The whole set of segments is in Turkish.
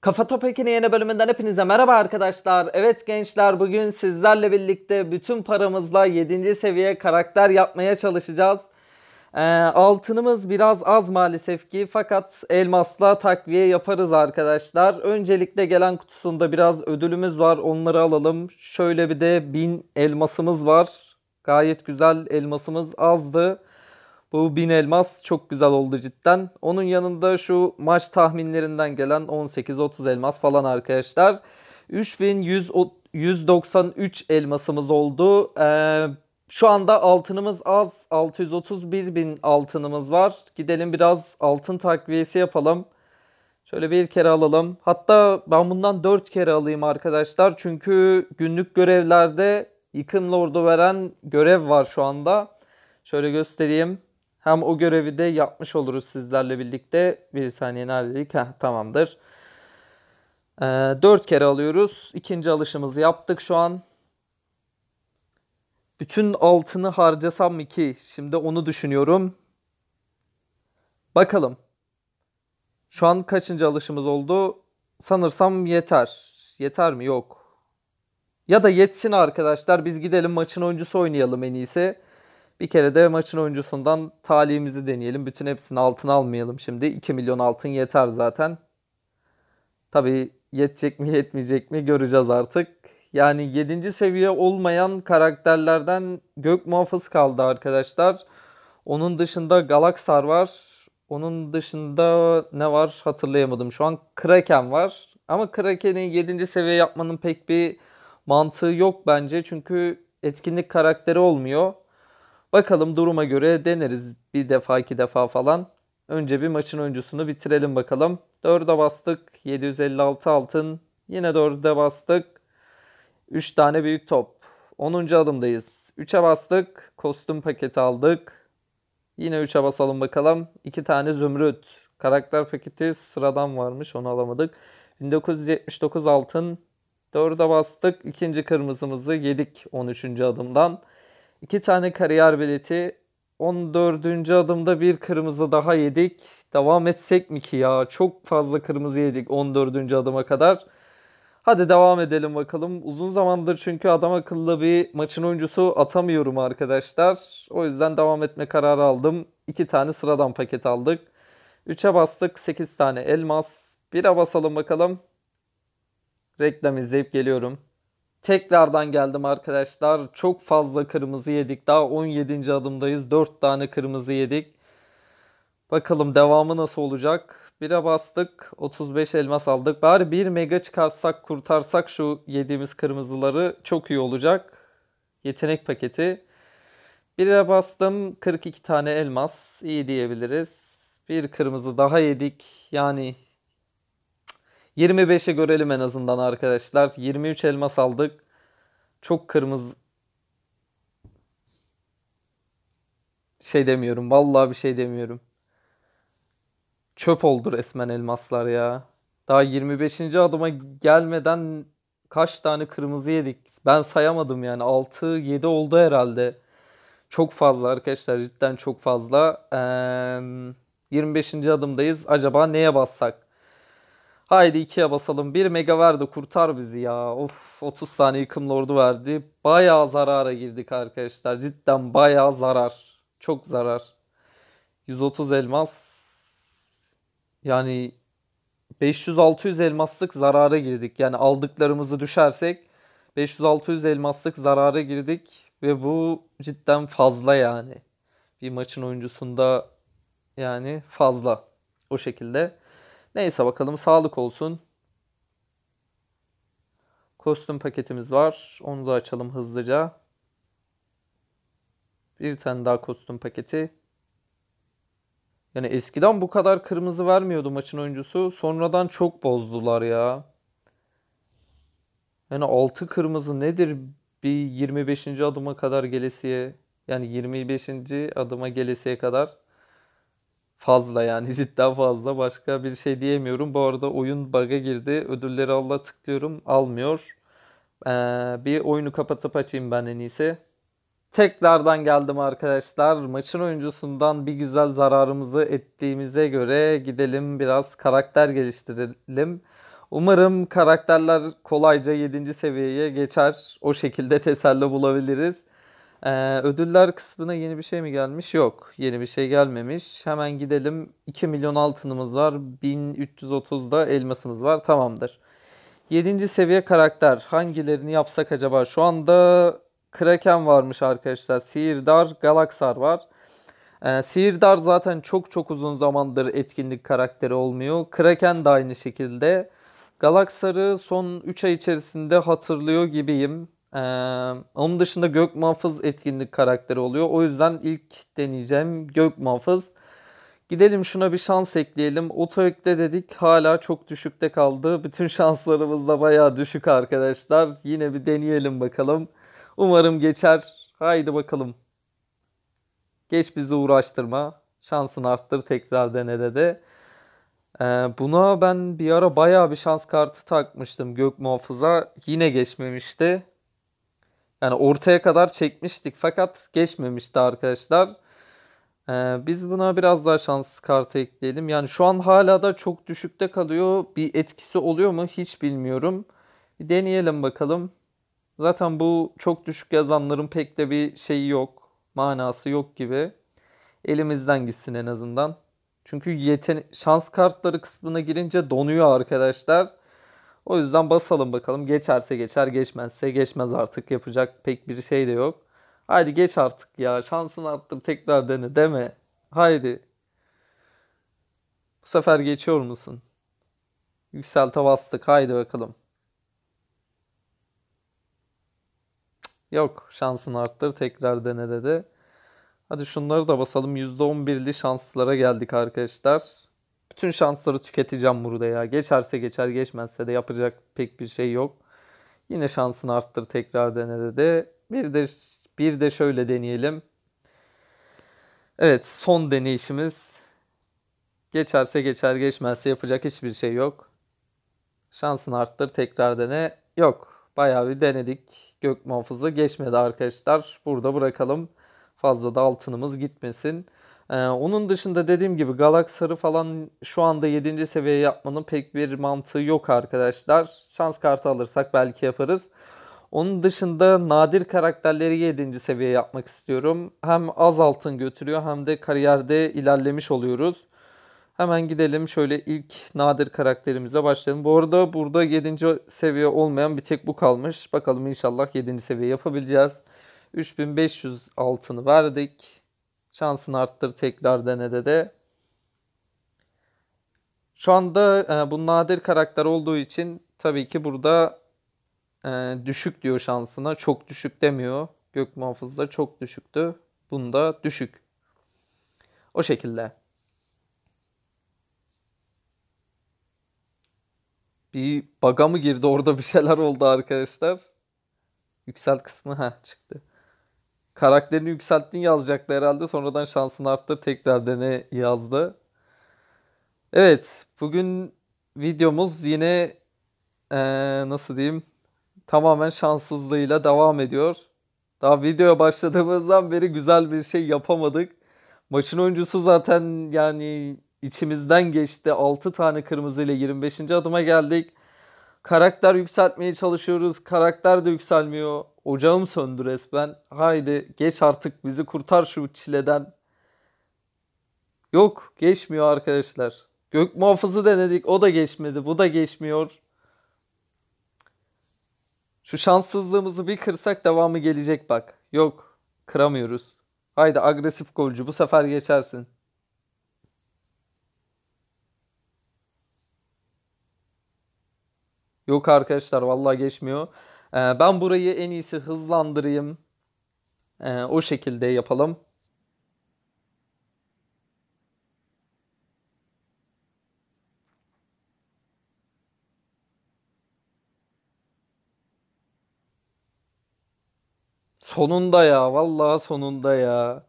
Kafa Topek'in yeni bölümünden hepinize merhaba arkadaşlar. Evet gençler bugün sizlerle birlikte bütün paramızla 7. seviye karakter yapmaya çalışacağız. Ee, altınımız biraz az maalesef ki fakat elmasla takviye yaparız arkadaşlar. Öncelikle gelen kutusunda biraz ödülümüz var onları alalım. Şöyle bir de 1000 elmasımız var. Gayet güzel elmasımız azdı. Bu bin elmas çok güzel oldu cidden. Onun yanında şu maç tahminlerinden gelen 18-30 elmas falan arkadaşlar. 3193 elmasımız oldu. Ee, şu anda altınımız az. 631 bin altınımız var. Gidelim biraz altın takviyesi yapalım. Şöyle bir kere alalım. Hatta ben bundan 4 kere alayım arkadaşlar. Çünkü günlük görevlerde yıkım lordu veren görev var şu anda. Şöyle göstereyim. Hem o görevi de yapmış oluruz sizlerle birlikte. Bir saniye neredeydik? Heh, tamamdır. Ee, 4 kere alıyoruz. İkinci alışımızı yaptık şu an. Bütün altını harcasam mı ki? Şimdi onu düşünüyorum. Bakalım. Şu an kaçıncı alışımız oldu? Sanırsam yeter. Yeter mi? Yok. Ya da yetsin arkadaşlar. Biz gidelim maçın oyuncusu oynayalım en iyisi. Bir kere de maçın oyuncusundan talihimizi deneyelim. Bütün hepsini altın almayalım şimdi. 2 milyon altın yeter zaten. Tabii yetecek mi yetmeyecek mi göreceğiz artık. Yani 7. seviye olmayan karakterlerden Gök Muhafız kaldı arkadaşlar. Onun dışında Galaksar var. Onun dışında ne var hatırlayamadım. Şu an Kraken var. Ama Kraken'i 7. seviye yapmanın pek bir mantığı yok bence. Çünkü etkinlik karakteri olmuyor. Bakalım duruma göre deneriz bir defa iki defa falan. Önce bir maçın öncüsünü bitirelim bakalım. 4'e bastık. 756 altın. Yine 4'e bastık. 3 tane büyük top. 10. adımdayız. 3'e bastık. Kostüm paketi aldık. Yine 3'e basalım bakalım. 2 tane zümrüt. Karakter paketi sıradan varmış. Onu alamadık. 1979 altın. 4'e bastık. 2. kırmızımızı yedik 13. adımdan. 2 tane kariyer bileti. 14. adımda bir kırmızı daha yedik. Devam etsek mi ki ya? Çok fazla kırmızı yedik 14. adıma kadar. Hadi devam edelim bakalım. Uzun zamandır çünkü adam akıllı bir maçın oyuncusu atamıyorum arkadaşlar. O yüzden devam etme kararı aldım. 2 tane sıradan paket aldık. 3'e bastık 8 tane elmas. 1'e basalım bakalım. Reklam izleyip geliyorum. Tekrardan geldim arkadaşlar. Çok fazla kırmızı yedik. Daha 17. adımdayız. 4 tane kırmızı yedik. Bakalım devamı nasıl olacak. 1'e bastık. 35 elmas aldık. Bari 1 mega çıkarsak kurtarsak şu yediğimiz kırmızıları çok iyi olacak. Yetenek paketi. 1'e bastım. 42 tane elmas. İyi diyebiliriz. Bir kırmızı daha yedik. Yani 25'e görelim en azından arkadaşlar. 23 elmas aldık. Çok kırmızı şey demiyorum. Vallahi bir şey demiyorum. Çöp oldu resmen elmaslar ya. Daha 25. adıma gelmeden kaç tane kırmızı yedik. Ben sayamadım yani. 6 7 oldu herhalde. Çok fazla arkadaşlar cidden çok fazla. Ee, 25. adımdayız. Acaba neye bassak? Haydi ikiye basalım. 1 mega verdi kurtar bizi ya. Of 30 tane yıkımlı ordu verdi. Baya zarara girdik arkadaşlar. Cidden baya zarar. Çok zarar. 130 elmas. Yani 500-600 elmaslık zarara girdik. Yani aldıklarımızı düşersek 500-600 elmaslık zarara girdik. Ve bu cidden fazla yani. Bir maçın oyuncusunda yani fazla. O şekilde. Neyse bakalım sağlık olsun. Kostüm paketimiz var. Onu da açalım hızlıca. Bir tane daha kostüm paketi. Yani eskiden bu kadar kırmızı vermiyordu maçın oyuncusu. Sonradan çok bozdular ya. Yani 6 kırmızı nedir bir 25. adıma kadar gelesiye yani 25. adıma gelesiye kadar fazla yani cidden fazla başka bir şey diyemiyorum. Bu arada oyun bug'a girdi. Ödülleri alla tıklıyorum. Almıyor. Ee, bir oyunu kapatıp açayım ben en iyisi. Tekrardan geldim arkadaşlar. Maçın oyuncusundan bir güzel zararımızı ettiğimize göre gidelim biraz karakter geliştirelim. Umarım karakterler kolayca 7. seviyeye geçer. O şekilde teselli bulabiliriz. Ee, ödüller kısmına yeni bir şey mi gelmiş? Yok. Yeni bir şey gelmemiş. Hemen gidelim. 2 milyon altınımız var. 1330 da elmasımız var. Tamamdır. 7. seviye karakter. Hangilerini yapsak acaba? Şu anda Kraken varmış arkadaşlar. Sihirdar, Galaksar var. Ee, Sihirdar zaten çok çok uzun zamandır etkinlik karakteri olmuyor. Kraken de aynı şekilde. Galaksar'ı son 3 ay içerisinde hatırlıyor gibiyim. Ee, onun dışında Gök Muhafız etkinlik karakteri oluyor. O yüzden ilk deneyeceğim Gök Muhafız. Gidelim şuna bir şans ekleyelim. Oto dedik hala çok düşükte kaldı. Bütün şanslarımız da baya düşük arkadaşlar. Yine bir deneyelim bakalım. Umarım geçer. Haydi bakalım. Geç bizi uğraştırma. Şansını arttır tekrar dene dedi. Ee, buna ben bir ara baya bir şans kartı takmıştım Gök Muhafız'a. Yine geçmemişti. Yani ortaya kadar çekmiştik fakat geçmemişti arkadaşlar. Ee, biz buna biraz daha şans kartı ekleyelim. Yani şu an hala da çok düşükte kalıyor. Bir etkisi oluyor mu hiç bilmiyorum. Bir deneyelim bakalım. Zaten bu çok düşük yazanların pek de bir şeyi yok. Manası yok gibi. Elimizden gitsin en azından. Çünkü yeten şans kartları kısmına girince donuyor arkadaşlar. O yüzden basalım bakalım. Geçerse geçer, geçmezse geçmez artık. Yapacak pek bir şey de yok. Haydi geç artık ya. Şansın arttır. Tekrar dene. Deme. Haydi. Bu sefer geçiyor musun? Yükselte bastık. Haydi bakalım. Yok. Şansın arttır. Tekrar dene dedi. Hadi şunları da basalım. %11'li şanslara geldik arkadaşlar bütün şansları tüketeceğim burada ya. Geçerse geçer, geçmezse de yapacak pek bir şey yok. Yine şansını arttır tekrar denede de. Bir de bir de şöyle deneyelim. Evet, son deneyişimiz. Geçerse geçer, geçmezse yapacak hiçbir şey yok. Şansını arttır, tekrar dene. Yok, bayağı bir denedik. Gök muhafızı geçmedi arkadaşlar. Burada bırakalım. Fazla da altınımız gitmesin. Ee, onun dışında dediğim gibi Galaxar'ı falan şu anda 7. seviye yapmanın pek bir mantığı yok arkadaşlar. Şans kartı alırsak belki yaparız. Onun dışında nadir karakterleri 7. seviye yapmak istiyorum. Hem az altın götürüyor hem de kariyerde ilerlemiş oluyoruz. Hemen gidelim şöyle ilk nadir karakterimize başlayalım. Bu arada burada 7. seviye olmayan bir tek bu kalmış. Bakalım inşallah 7. seviye yapabileceğiz. 3500 altını verdik. Şansını arttır tekrar denede de. Şu anda e, bu nadir karakter olduğu için tabii ki burada e, düşük diyor şansına. Çok düşük demiyor. Gök muhafızda çok düşüktü. Bunda düşük. O şekilde. Bir baga mı girdi orada bir şeyler oldu arkadaşlar. Yüksel kısmı ha çıktı. Karakterini yükselttin yazacaktı herhalde. Sonradan şansını arttır tekrar dene yazdı. Evet bugün videomuz yine ee, nasıl diyeyim tamamen şanssızlığıyla devam ediyor. Daha videoya başladığımızdan beri güzel bir şey yapamadık. Maçın oyuncusu zaten yani içimizden geçti. 6 tane kırmızı ile 25. adıma geldik. Karakter yükseltmeye çalışıyoruz. Karakter de yükselmiyor. Ocağım söndü resmen. Haydi geç artık bizi kurtar şu çileden. Yok geçmiyor arkadaşlar. Gök muhafızı denedik. O da geçmedi. Bu da geçmiyor. Şu şanssızlığımızı bir kırsak devamı gelecek bak. Yok kıramıyoruz. Haydi agresif golcü bu sefer geçersin. Yok arkadaşlar vallahi geçmiyor. Ee, ben burayı en iyisi hızlandırayım. Ee, o şekilde yapalım. Sonunda ya vallahi sonunda ya.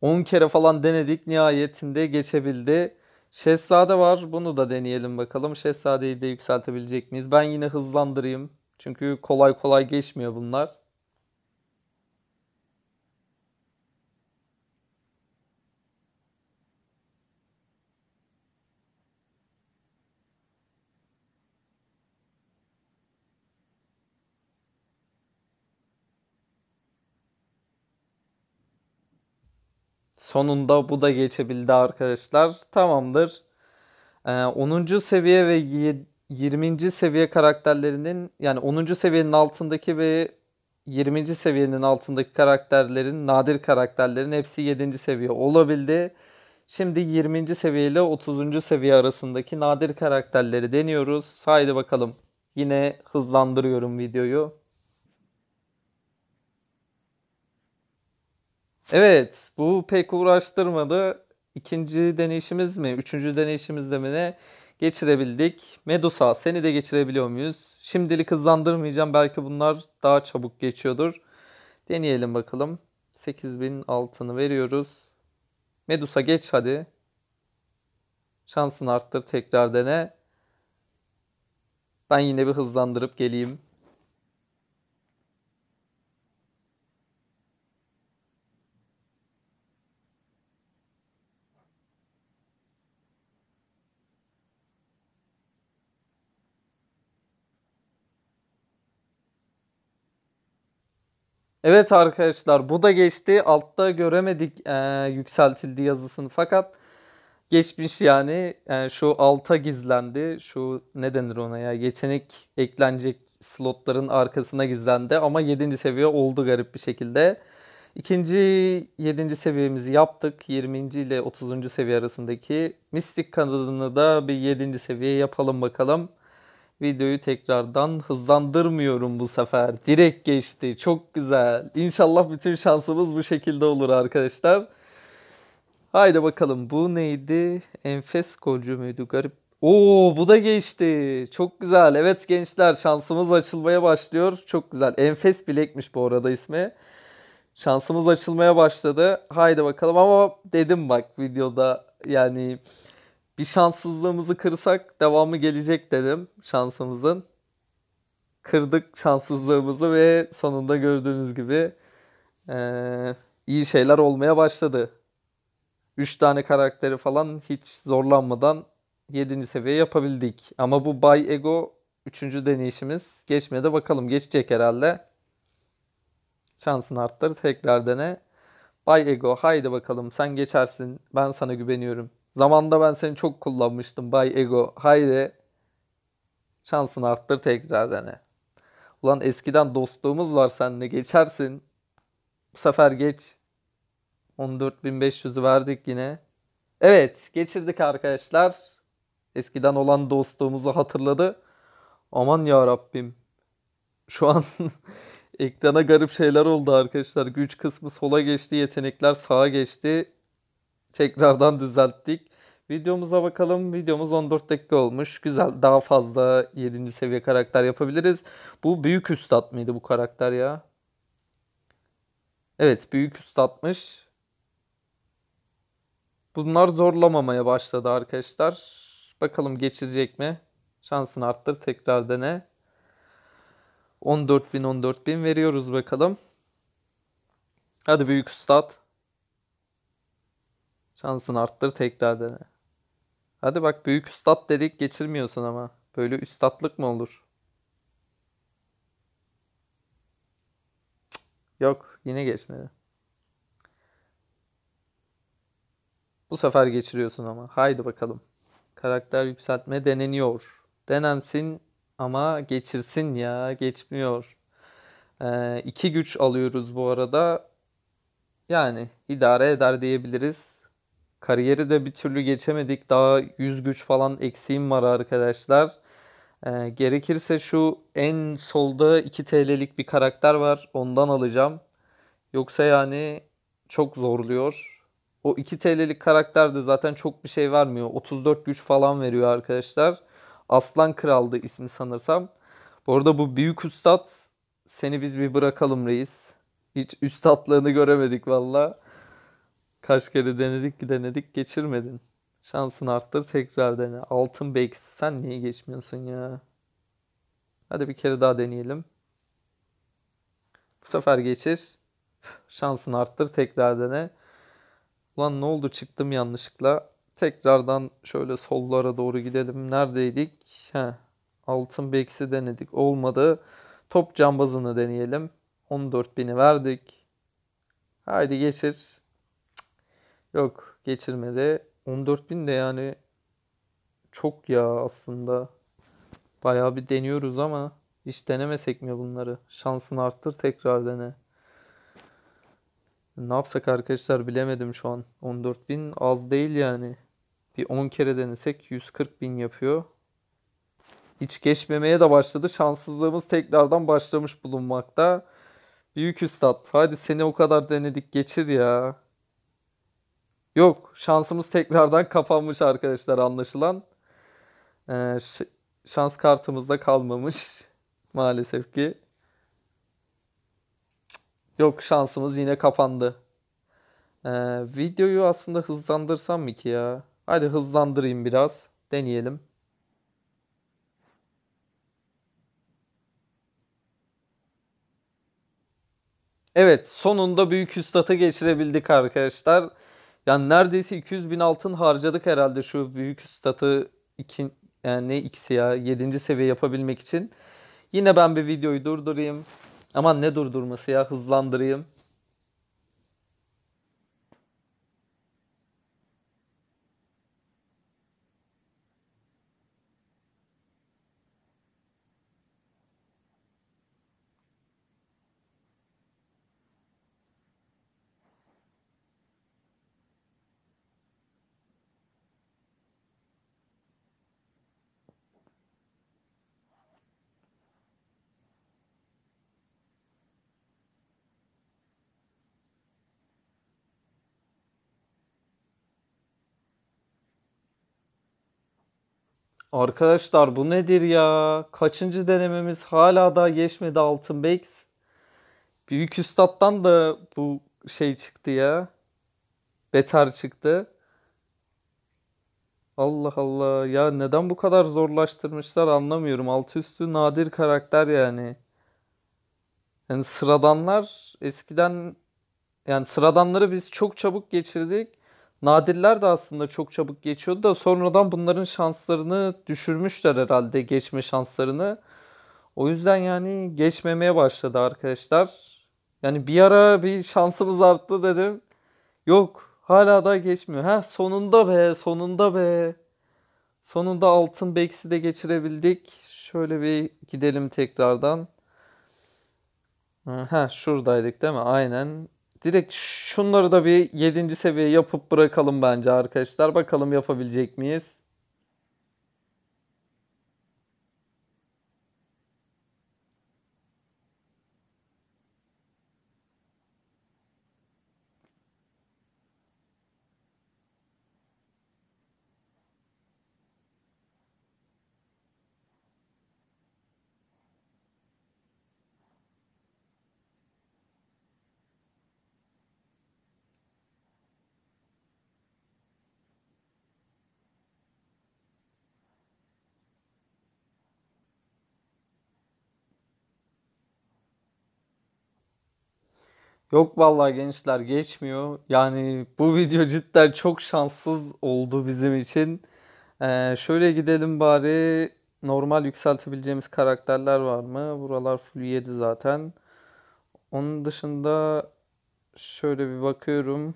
10 kere falan denedik nihayetinde geçebildi. Şehzade var. Bunu da deneyelim bakalım. Şehzadeyi de yükseltebilecek miyiz? Ben yine hızlandırayım. Çünkü kolay kolay geçmiyor bunlar. Sonunda bu da geçebildi arkadaşlar. Tamamdır. Ee, 10. seviye ve 20. seviye karakterlerinin yani 10. seviyenin altındaki ve 20. seviyenin altındaki karakterlerin, nadir karakterlerin hepsi 7. seviye olabildi. Şimdi 20. seviye ile 30. seviye arasındaki nadir karakterleri deniyoruz. Haydi bakalım. Yine hızlandırıyorum videoyu. Evet bu pek uğraştırmadı. İkinci deneyişimiz mi? Üçüncü deneyişimizde mi ne? Geçirebildik. Medusa seni de geçirebiliyor muyuz? Şimdilik hızlandırmayacağım. Belki bunlar daha çabuk geçiyordur. Deneyelim bakalım. 8000 altını veriyoruz. Medusa geç hadi. Şansını arttır tekrar dene. Ben yine bir hızlandırıp geleyim. Evet arkadaşlar bu da geçti. Altta göremedik e, yükseltildi yazısını fakat geçmiş yani. yani e, şu alta gizlendi. Şu ne denir ona ya yetenek eklenecek slotların arkasına gizlendi ama 7. seviye oldu garip bir şekilde. İkinci 7. seviyemizi yaptık. 20. ile 30. seviye arasındaki mistik kanadını da bir 7. seviye yapalım bakalım. Videoyu tekrardan hızlandırmıyorum bu sefer. Direkt geçti. Çok güzel. İnşallah bütün şansımız bu şekilde olur arkadaşlar. Haydi bakalım bu neydi? Enfes golcü müydü? Garip. Oo bu da geçti. Çok güzel. Evet gençler şansımız açılmaya başlıyor. Çok güzel. Enfes bilekmiş bu arada ismi. Şansımız açılmaya başladı. Haydi bakalım ama dedim bak videoda yani bir şanssızlığımızı kırsak devamı gelecek dedim şansımızın. Kırdık şanssızlığımızı ve sonunda gördüğünüz gibi ee, iyi şeyler olmaya başladı. 3 tane karakteri falan hiç zorlanmadan 7. seviye yapabildik. Ama bu Bay Ego 3. deneyişimiz. geçmedi de bakalım. Geçecek herhalde. Şansını arttır. Tekrar dene. Bay Ego haydi bakalım sen geçersin. Ben sana güveniyorum. Zamanda ben seni çok kullanmıştım Bay Ego. Haydi şansını arttır tekrar dene. Ulan eskiden dostluğumuz var seninle geçersin. Bu sefer geç. 14.500'ü verdik yine. Evet geçirdik arkadaşlar. Eskiden olan dostluğumuzu hatırladı. Aman ya Rabbim. Şu an ekrana garip şeyler oldu arkadaşlar. Güç kısmı sola geçti, yetenekler sağa geçti. Tekrardan düzelttik. Videomuza bakalım. Videomuz 14 dakika olmuş. Güzel. Daha fazla 7. seviye karakter yapabiliriz. Bu büyük üstad mıydı bu karakter ya? Evet büyük üstadmış. Bunlar zorlamamaya başladı arkadaşlar. Bakalım geçirecek mi? Şansını arttır tekrar dene. 14.000 14.000 veriyoruz bakalım. Hadi büyük üstad. Şansını arttır tekrar dene. Hadi bak büyük üstad dedik geçirmiyorsun ama. Böyle üstatlık mı olur? Cık, yok yine geçmedi. Bu sefer geçiriyorsun ama. Haydi bakalım. Karakter yükseltme deneniyor. Denensin ama geçirsin ya. Geçmiyor. Ee, iki güç alıyoruz bu arada. Yani idare eder diyebiliriz. Kariyeri de bir türlü geçemedik. Daha yüz güç falan eksiğim var arkadaşlar. E, gerekirse şu en solda 2 TL'lik bir karakter var. Ondan alacağım. Yoksa yani çok zorluyor. O 2 TL'lik karakter de zaten çok bir şey vermiyor. 34 güç falan veriyor arkadaşlar. Aslan Kral'dı ismi sanırsam. Bu arada bu büyük üstad seni biz bir bırakalım reis. Hiç üstadlığını göremedik valla. Kaç kere denedik ki denedik geçirmedin. Şansını arttır tekrar dene. Altın Bakes sen niye geçmiyorsun ya? Hadi bir kere daha deneyelim. Bu sefer geçir. Şansını arttır tekrar dene. Ulan ne oldu çıktım yanlışlıkla. Tekrardan şöyle sollara doğru gidelim. Neredeydik? He. Altın Bakes'i denedik. Olmadı. Top cambazını deneyelim. 14.000'i verdik. Haydi geçir. Yok geçirmedi. 14.000 de yani çok ya aslında. Bayağı bir deniyoruz ama hiç denemesek mi bunları? Şansını arttır tekrar dene. Ne yapsak arkadaşlar bilemedim şu an. 14.000 az değil yani. Bir 10 kere denesek 140.000 yapıyor. Hiç geçmemeye de başladı. Şanssızlığımız tekrardan başlamış bulunmakta. Büyük üstad. Hadi seni o kadar denedik geçir ya. Yok şansımız tekrardan kapanmış arkadaşlar anlaşılan. Ee, şans kartımızda kalmamış maalesef ki. Yok şansımız yine kapandı. Ee, videoyu aslında hızlandırsam mı ki ya? Hadi hızlandırayım biraz. Deneyelim. Evet sonunda Büyük üstata geçirebildik arkadaşlar. Yani neredeyse 200 bin altın harcadık herhalde şu büyük statı iki, yani ne ikisi ya 7. seviye yapabilmek için. Yine ben bir videoyu durdurayım. Aman ne durdurması ya hızlandırayım. Arkadaşlar bu nedir ya? Kaçıncı denememiz hala daha geçmedi Altın Bakes. Büyük Üstad'dan da bu şey çıktı ya. Beter çıktı. Allah Allah ya neden bu kadar zorlaştırmışlar anlamıyorum. Altı üstü nadir karakter yani. Yani sıradanlar eskiden yani sıradanları biz çok çabuk geçirdik. Nadirler de aslında çok çabuk geçiyordu da sonradan bunların şanslarını düşürmüşler herhalde geçme şanslarını. O yüzden yani geçmemeye başladı arkadaşlar. Yani bir ara bir şansımız arttı dedim. Yok hala da geçmiyor. Ha sonunda be sonunda be. Sonunda altın beksi de geçirebildik. Şöyle bir gidelim tekrardan. Ha şuradaydık değil mi? Aynen. Direkt şunları da bir 7. seviye yapıp bırakalım bence arkadaşlar. Bakalım yapabilecek miyiz? Yok vallahi gençler geçmiyor. Yani bu video cidden çok şanssız oldu bizim için. Ee, şöyle gidelim bari normal yükseltebileceğimiz karakterler var mı? Buralar full 7 zaten. Onun dışında şöyle bir bakıyorum.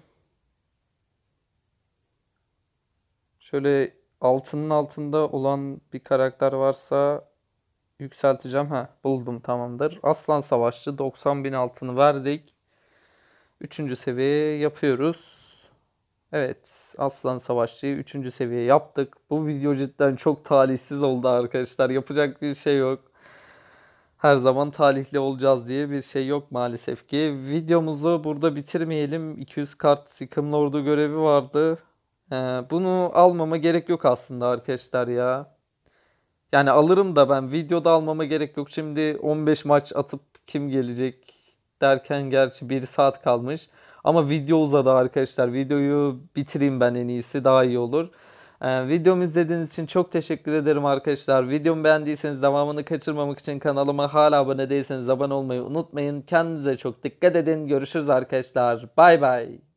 Şöyle altının altında olan bir karakter varsa yükselteceğim. Ha buldum tamamdır. Aslan Savaşçı 90 bin altını verdik. Üçüncü seviyeye yapıyoruz. Evet Aslan Savaşçı'yı üçüncü seviye yaptık. Bu video cidden çok talihsiz oldu arkadaşlar. Yapacak bir şey yok. Her zaman talihli olacağız diye bir şey yok maalesef ki. Videomuzu burada bitirmeyelim. 200 kart yıkımlı ordu görevi vardı. Ee, bunu almama gerek yok aslında arkadaşlar ya. Yani alırım da ben videoda almama gerek yok. Şimdi 15 maç atıp kim gelecek derken gerçi bir saat kalmış. Ama video uzadı arkadaşlar. Videoyu bitireyim ben en iyisi daha iyi olur. Ee, videomu izlediğiniz için çok teşekkür ederim arkadaşlar. Videomu beğendiyseniz devamını kaçırmamak için kanalıma hala abone değilseniz abone olmayı unutmayın. Kendinize çok dikkat edin. Görüşürüz arkadaşlar. Bay bay.